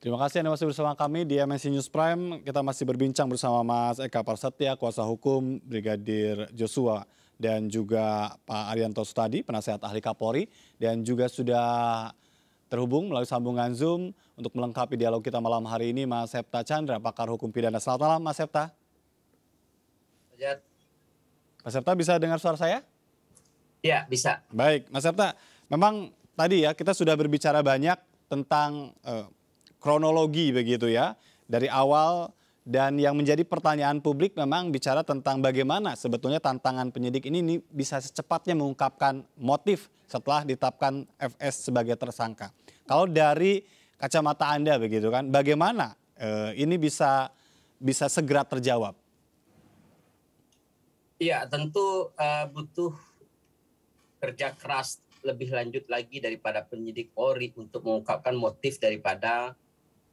Terima kasih Anda masih bersama kami di MNC News Prime. Kita masih berbincang bersama Mas Eka Parsetia, kuasa hukum Brigadir Joshua dan juga Pak Arianto Sutadi, penasehat ahli Kapolri dan juga sudah terhubung melalui sambungan Zoom untuk melengkapi dialog kita malam hari ini Mas Septa Chandra, pakar hukum pidana. Selamat malam Mas Septa. Mas Septa bisa dengar suara saya? Ya, bisa. Baik, Mas Septa, memang tadi ya kita sudah berbicara banyak tentang uh, kronologi begitu ya dari awal dan yang menjadi pertanyaan publik memang bicara tentang bagaimana sebetulnya tantangan penyidik ini, ini bisa secepatnya mengungkapkan motif setelah ditetapkan FS sebagai tersangka. Kalau dari kacamata Anda begitu kan, bagaimana eh, ini bisa bisa segera terjawab? Iya, tentu uh, butuh kerja keras lebih lanjut lagi daripada penyidik Polri untuk mengungkapkan motif daripada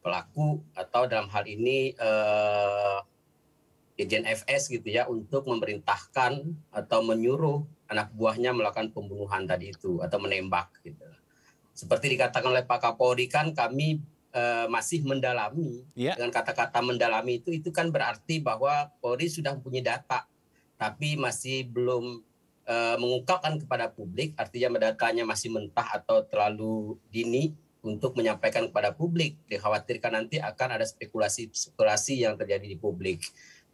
pelaku atau dalam hal ini eh, Irjen FS gitu ya untuk memerintahkan atau menyuruh anak buahnya melakukan pembunuhan tadi itu atau menembak gitu. Seperti dikatakan oleh Pak Kapolri kan kami eh, masih mendalami yeah. dengan kata-kata mendalami itu itu kan berarti bahwa Polri sudah punya data tapi masih belum eh, mengungkapkan kepada publik artinya datanya masih mentah atau terlalu dini untuk menyampaikan kepada publik. Dikhawatirkan nanti akan ada spekulasi-spekulasi yang terjadi di publik.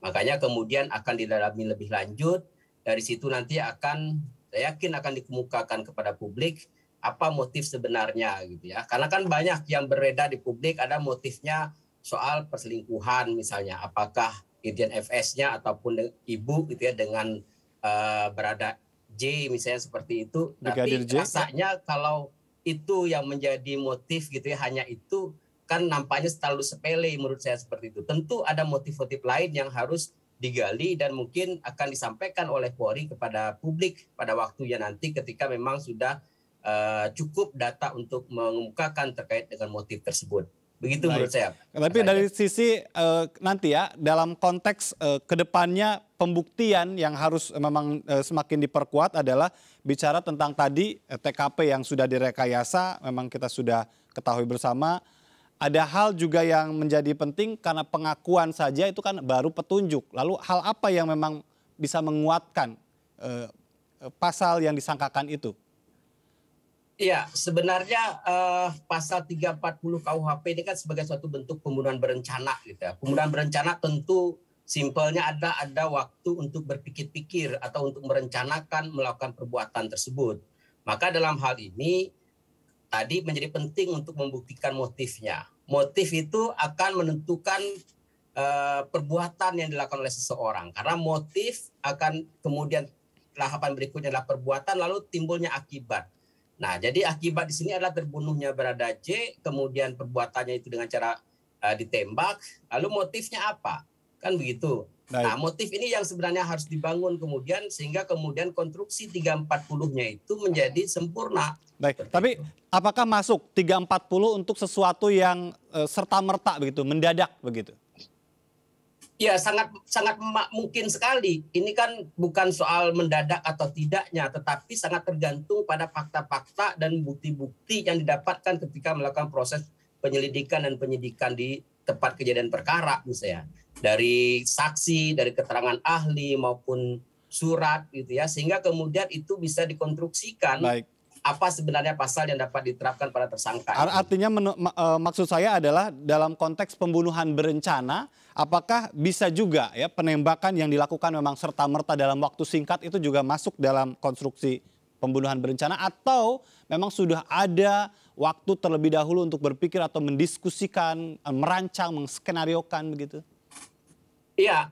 Makanya kemudian akan didalami lebih lanjut. Dari situ nanti akan saya yakin akan dikemukakan kepada publik apa motif sebenarnya gitu ya. Karena kan banyak yang beredar di publik ada motifnya soal perselingkuhan misalnya apakah irjen FS-nya ataupun ibu gitu ya dengan uh, berada J misalnya seperti itu. Tapi rasanya kalau itu yang menjadi motif gitu ya hanya itu kan nampaknya terlalu sepele menurut saya seperti itu. Tentu ada motif-motif lain yang harus digali dan mungkin akan disampaikan oleh Polri kepada publik pada waktunya nanti ketika memang sudah uh, cukup data untuk mengemukakan terkait dengan motif tersebut. Begitu Baik. menurut saya. Tapi Mas dari sisi uh, nanti ya dalam konteks uh, kedepannya pembuktian yang harus memang uh, semakin diperkuat adalah bicara tentang tadi uh, TKP yang sudah direkayasa, memang kita sudah ketahui bersama. Ada hal juga yang menjadi penting karena pengakuan saja itu kan baru petunjuk. Lalu hal apa yang memang bisa menguatkan uh, pasal yang disangkakan itu? Ya, sebenarnya uh, pasal 340 KUHP ini kan sebagai suatu bentuk pembunuhan berencana gitu ya. Pembunuhan berencana tentu simpelnya ada ada waktu untuk berpikir-pikir atau untuk merencanakan melakukan perbuatan tersebut. Maka dalam hal ini tadi menjadi penting untuk membuktikan motifnya. Motif itu akan menentukan uh, perbuatan yang dilakukan oleh seseorang karena motif akan kemudian tahapan berikutnya adalah perbuatan lalu timbulnya akibat Nah, jadi akibat di sini adalah terbunuhnya Barada C, kemudian perbuatannya itu dengan cara uh, ditembak. Lalu motifnya apa? Kan begitu. Baik. Nah, motif ini yang sebenarnya harus dibangun kemudian sehingga kemudian konstruksi 340-nya itu menjadi sempurna. Baik, tapi apakah masuk 340 untuk sesuatu yang uh, serta merta begitu, mendadak begitu? Ya sangat sangat mungkin sekali. Ini kan bukan soal mendadak atau tidaknya, tetapi sangat tergantung pada fakta-fakta dan bukti-bukti yang didapatkan ketika melakukan proses penyelidikan dan penyidikan di tempat kejadian perkara misalnya. Dari saksi, dari keterangan ahli maupun surat gitu ya, sehingga kemudian itu bisa dikonstruksikan Baik apa sebenarnya pasal yang dapat diterapkan pada tersangka. Artinya e, maksud saya adalah dalam konteks pembunuhan berencana, apakah bisa juga ya penembakan yang dilakukan memang serta merta dalam waktu singkat itu juga masuk dalam konstruksi pembunuhan berencana atau memang sudah ada waktu terlebih dahulu untuk berpikir atau mendiskusikan, e, merancang, mengskenariokan begitu? Iya,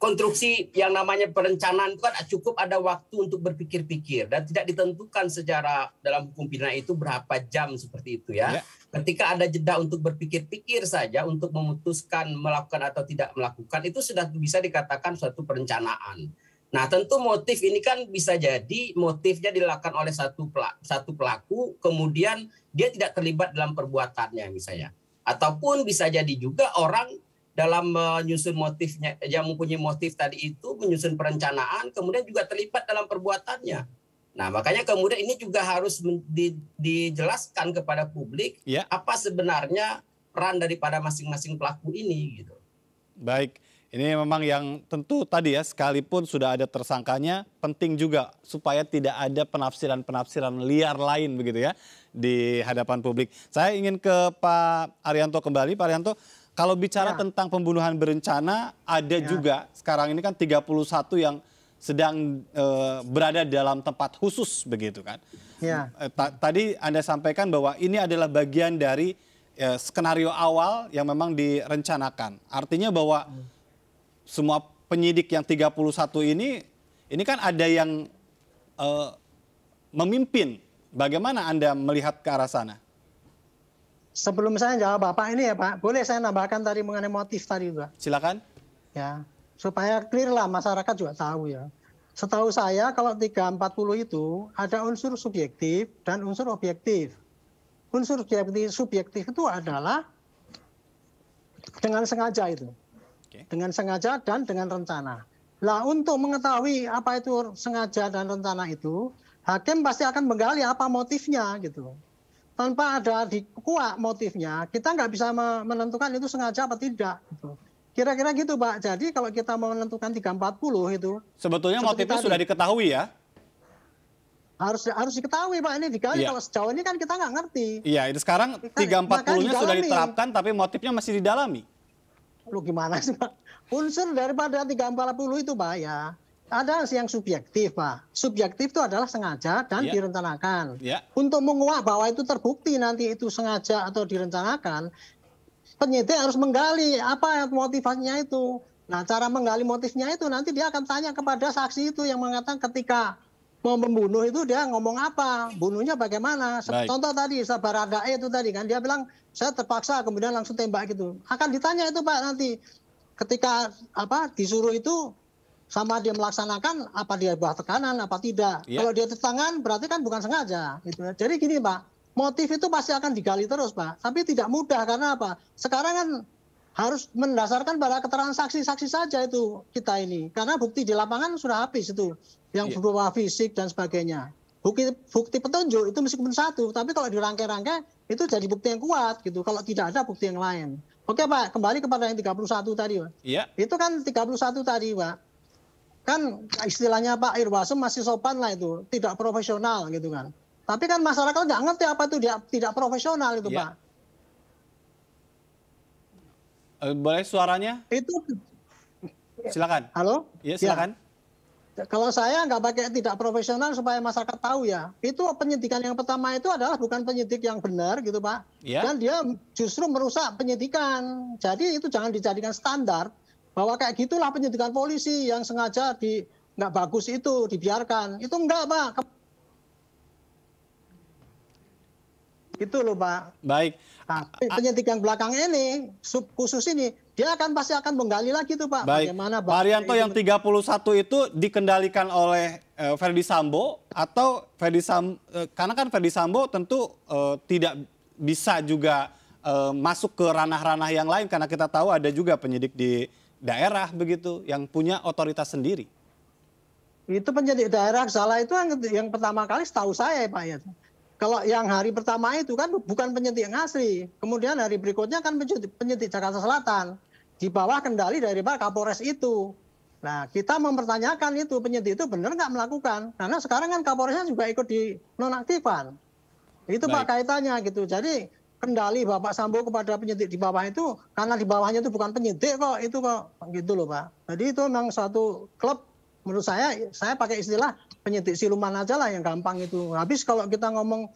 konstruksi yang namanya perencanaan itu kan cukup ada waktu untuk berpikir-pikir dan tidak ditentukan secara dalam hukum pidana itu berapa jam seperti itu ya. ya. Ketika ada jeda untuk berpikir-pikir saja untuk memutuskan melakukan atau tidak melakukan itu sudah bisa dikatakan suatu perencanaan. Nah, tentu motif ini kan bisa jadi motifnya dilakukan oleh satu satu pelaku kemudian dia tidak terlibat dalam perbuatannya misalnya. Ataupun bisa jadi juga orang dalam menyusun motifnya yang mempunyai motif tadi itu menyusun perencanaan kemudian juga terlibat dalam perbuatannya nah makanya kemudian ini juga harus di, dijelaskan kepada publik ya. apa sebenarnya peran daripada masing-masing pelaku ini gitu baik ini memang yang tentu tadi ya sekalipun sudah ada tersangkanya penting juga supaya tidak ada penafsiran-penafsiran liar lain begitu ya di hadapan publik. Saya ingin ke Pak Arianto kembali. Pak Arianto, kalau bicara ya. tentang pembunuhan berencana, ada ya. juga sekarang ini kan 31 yang sedang e, berada dalam tempat khusus begitu kan. Ya. Eh, ta Tadi Anda sampaikan bahwa ini adalah bagian dari e, skenario awal yang memang direncanakan. Artinya bahwa semua penyidik yang 31 ini ini kan ada yang e, memimpin. Bagaimana Anda melihat ke arah sana? sebelum saya jawab Bapak ini ya Pak, boleh saya nambahkan tadi mengenai motif tadi juga? Silakan. Ya, supaya clear lah masyarakat juga tahu ya. Setahu saya kalau 340 itu ada unsur subjektif dan unsur objektif. Unsur subjektif, subjektif itu adalah dengan sengaja itu. Okay. Dengan sengaja dan dengan rencana. Lah untuk mengetahui apa itu sengaja dan rencana itu, hakim pasti akan menggali apa motifnya gitu tanpa ada dikuak motifnya, kita nggak bisa menentukan itu sengaja apa tidak. Gitu. Kira-kira gitu, Pak. Jadi kalau kita mau menentukan 340 itu... Sebetulnya motifnya tadi, sudah diketahui ya? Harus harus diketahui, Pak. Ini dikali iya. Kalau sejauh ini kan kita nggak ngerti. Iya, itu sekarang 340-nya sudah diterapkan, tapi motifnya masih didalami. Lu gimana sih, Pak? Unsur daripada 340 itu, Pak, ya ada yang subjektif, Pak. Subjektif itu adalah sengaja dan yeah. direncanakan. Yeah. Untuk menguak bahwa itu terbukti nanti itu sengaja atau direncanakan, penyidik harus menggali apa motivasinya itu. Nah, cara menggali motifnya itu nanti dia akan tanya kepada saksi itu yang mengatakan ketika mau membunuh itu dia ngomong apa, bunuhnya bagaimana. Baik. Contoh tadi Sabaradae itu tadi kan dia bilang saya terpaksa kemudian langsung tembak gitu. Akan ditanya itu Pak nanti ketika apa disuruh itu sama dia melaksanakan apa dia buat tekanan apa tidak. Yeah. Kalau dia tertangan berarti kan bukan sengaja gitu. Jadi gini Pak, motif itu pasti akan digali terus Pak, tapi tidak mudah karena apa? Sekarang kan harus mendasarkan pada keterangan saksi-saksi saja itu kita ini. Karena bukti di lapangan sudah habis itu yang yeah. berupa fisik dan sebagainya. Bukti bukti petunjuk itu meskipun satu, tapi kalau dirangkai-rangkai itu jadi bukti yang kuat gitu. Kalau tidak ada bukti yang lain. Oke Pak, kembali kepada yang 31 tadi Pak. Iya. Yeah. Itu kan 31 tadi Pak kan istilahnya Pak Irwasum masih sopan lah itu, tidak profesional gitu kan. Tapi kan masyarakat nggak ngerti apa itu dia tidak profesional itu ya. Pak. Eh, boleh suaranya? Itu. Silakan. Halo. Ya silakan. Ya. Kalau saya nggak pakai tidak profesional supaya masyarakat tahu ya, itu penyidikan yang pertama itu adalah bukan penyidik yang benar gitu pak, ya. dan dia justru merusak penyidikan. Jadi itu jangan dijadikan standar bahwa kayak gitulah penyidikan polisi yang sengaja di nggak bagus itu dibiarkan itu enggak pak itu loh pak baik nah, penyidikan belakang ini sub khusus ini dia akan pasti akan menggali lagi tuh pak baik. bagaimana pak Arianto yang 31 itu dikendalikan oleh eh, Ferdi Sambo atau Ferdi Sam eh, karena kan Ferdi Sambo tentu eh, tidak bisa juga eh, masuk ke ranah-ranah yang lain karena kita tahu ada juga penyidik di daerah begitu yang punya otoritas sendiri. Itu penyidik daerah salah itu yang, yang pertama kali setahu saya Pak ya. Kalau yang hari pertama itu kan bukan penyidik yang asli. Kemudian hari berikutnya kan penyidik, penyidik Jakarta Selatan di bawah kendali dari Pak Kapolres itu. Nah, kita mempertanyakan itu penyidik itu benar nggak melakukan? Karena sekarang kan Kapolresnya juga ikut di nonaktifan. Itu Baik. Pak kaitannya gitu. Jadi kendali Bapak Sambo kepada penyidik di bawah itu karena di bawahnya itu bukan penyidik kok itu kok gitu loh Pak. Jadi itu memang suatu klub menurut saya saya pakai istilah penyidik siluman aja lah yang gampang itu. Habis kalau kita ngomong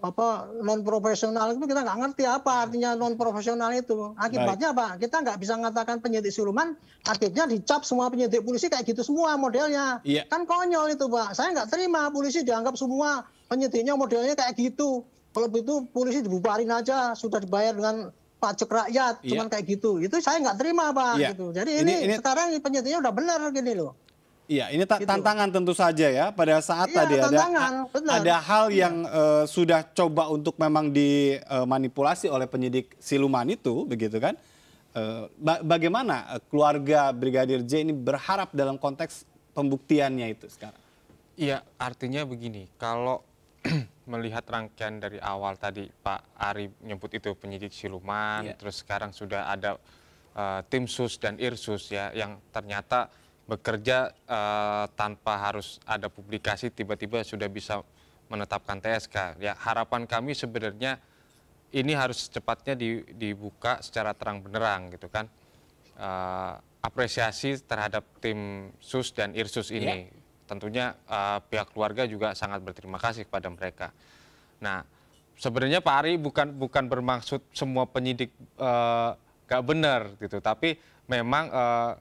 apa non profesional itu kita nggak ngerti apa artinya non profesional itu akibatnya apa kita nggak bisa mengatakan penyidik siluman akhirnya dicap semua penyidik polisi kayak gitu semua modelnya iya. kan konyol itu pak saya nggak terima polisi dianggap semua penyidiknya modelnya kayak gitu kalau itu polisi dibubarin aja, sudah dibayar dengan pajak rakyat, yeah. cuman kayak gitu. Itu saya nggak terima pak. Yeah. Gitu. Jadi ini, ini, ini sekarang penyidiknya udah benar gini loh. Iya, ini gitu. tantangan tentu saja ya. Pada saat iya, tadi ada benar. ada hal iya. yang eh, sudah coba untuk memang dimanipulasi eh, uh, oleh penyidik siluman itu, begitu kan? Uh, ba bagaimana keluarga Brigadir J ini berharap dalam konteks pembuktiannya itu sekarang? Iya, artinya begini. Kalau melihat rangkaian dari awal tadi Pak Ari menyebut itu penyidik siluman, yeah. terus sekarang sudah ada uh, tim sus dan irsus ya yang ternyata bekerja uh, tanpa harus ada publikasi tiba-tiba sudah bisa menetapkan TSK. Ya harapan kami sebenarnya ini harus secepatnya di, dibuka secara terang benerang gitu kan. Uh, apresiasi terhadap tim sus dan irsus ini. Iya tentunya uh, pihak keluarga juga sangat berterima kasih kepada mereka. Nah, sebenarnya Pak Ari bukan bukan bermaksud semua penyidik uh, gak benar gitu, tapi memang uh,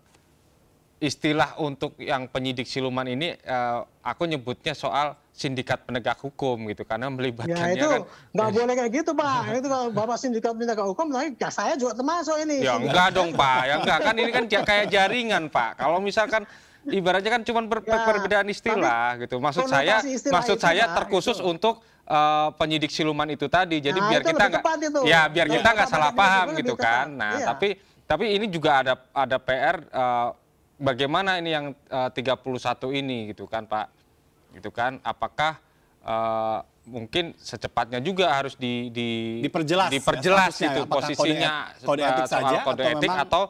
istilah untuk yang penyidik siluman ini uh, aku nyebutnya soal sindikat penegak hukum gitu karena melibatkan. ya, itu kan nggak boleh kayak gitu pak itu kalau bapak sindikat penegak hukum tapi ya saya juga termasuk ini ya enggak dong pak ya enggak kan ini kan kayak jaringan pak kalau misalkan ibaratnya kan cuma per, ya, perbedaan istilah tapi, gitu. Maksud saya istilah maksud istilah, saya terkhusus itu. untuk uh, penyidik siluman itu tadi. Jadi nah, biar ya, kita nggak ya biar ya, kita nggak salah paham gitu tepat. kan. Nah, iya. tapi tapi ini juga ada ada PR uh, eh, bagaimana ini yang eh, uh, 31 ini gitu kan, Pak. Gitu kan? Apakah uh, mungkin secepatnya juga harus di, di diperjelas ya, diperjelas ya, itu posisinya kode, e- kode etik soal kode atau etik atau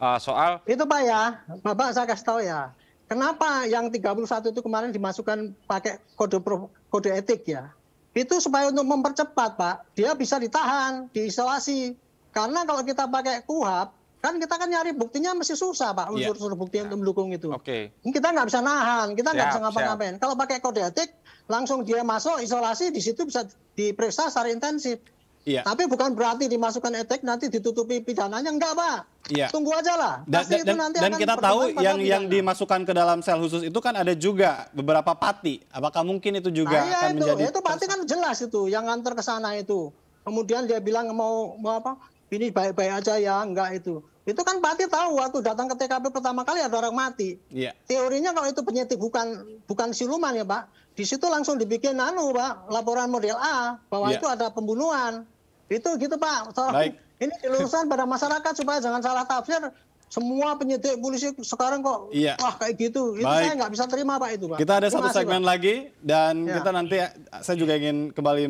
uh, soal itu pak ya bapak saya kasih tahu ya Kenapa yang 31 itu kemarin dimasukkan pakai kode pro, kode etik ya? Itu supaya untuk mempercepat, Pak. Dia bisa ditahan, diisolasi. Karena kalau kita pakai kuhab, kan kita kan nyari buktinya masih susah, Pak. Iya. Unsur-unsur bukti yeah. untuk mendukung itu. Oke. Okay. Kita nggak bisa nahan, kita nggak bisa ngapa-ngapain. Kalau pakai kode etik, langsung dia masuk isolasi, di situ bisa diperiksa secara intensif. Iya. Tapi bukan berarti dimasukkan etek nanti ditutupi pidananya enggak, Pak. Iya. Tunggu aja lah. Dan, dan, itu nanti dan kita tahu yang pidana. yang dimasukkan ke dalam sel khusus itu kan ada juga beberapa pati. Apakah mungkin itu juga nah, iya, akan itu, menjadi itu pati kan jelas itu yang nganter ke sana itu. Kemudian dia bilang mau mau apa? Ini baik-baik aja ya, enggak itu. Itu kan Pati tahu waktu datang ke TKP pertama kali ada orang mati. Iya. Teorinya kalau itu penyetik bukan bukan siluman ya Pak. Di situ langsung dibikin anu, Pak, laporan model A bahwa yeah. itu ada pembunuhan. Itu gitu Pak. So, Baik. Ini diluruskan pada masyarakat supaya jangan salah tafsir semua penyidik polisi sekarang kok iya. wah kayak gitu itu Baik. saya nggak bisa terima pak itu pak. Kita ada Terima satu segmen pak. lagi dan ya. kita nanti saya juga ingin kembali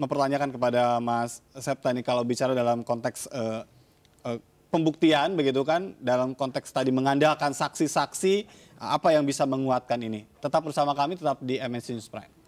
mempertanyakan kepada Mas Septa ini kalau bicara dalam konteks uh, uh, pembuktian begitu kan dalam konteks tadi mengandalkan saksi-saksi apa yang bisa menguatkan ini. Tetap bersama kami tetap di MNC News Prime.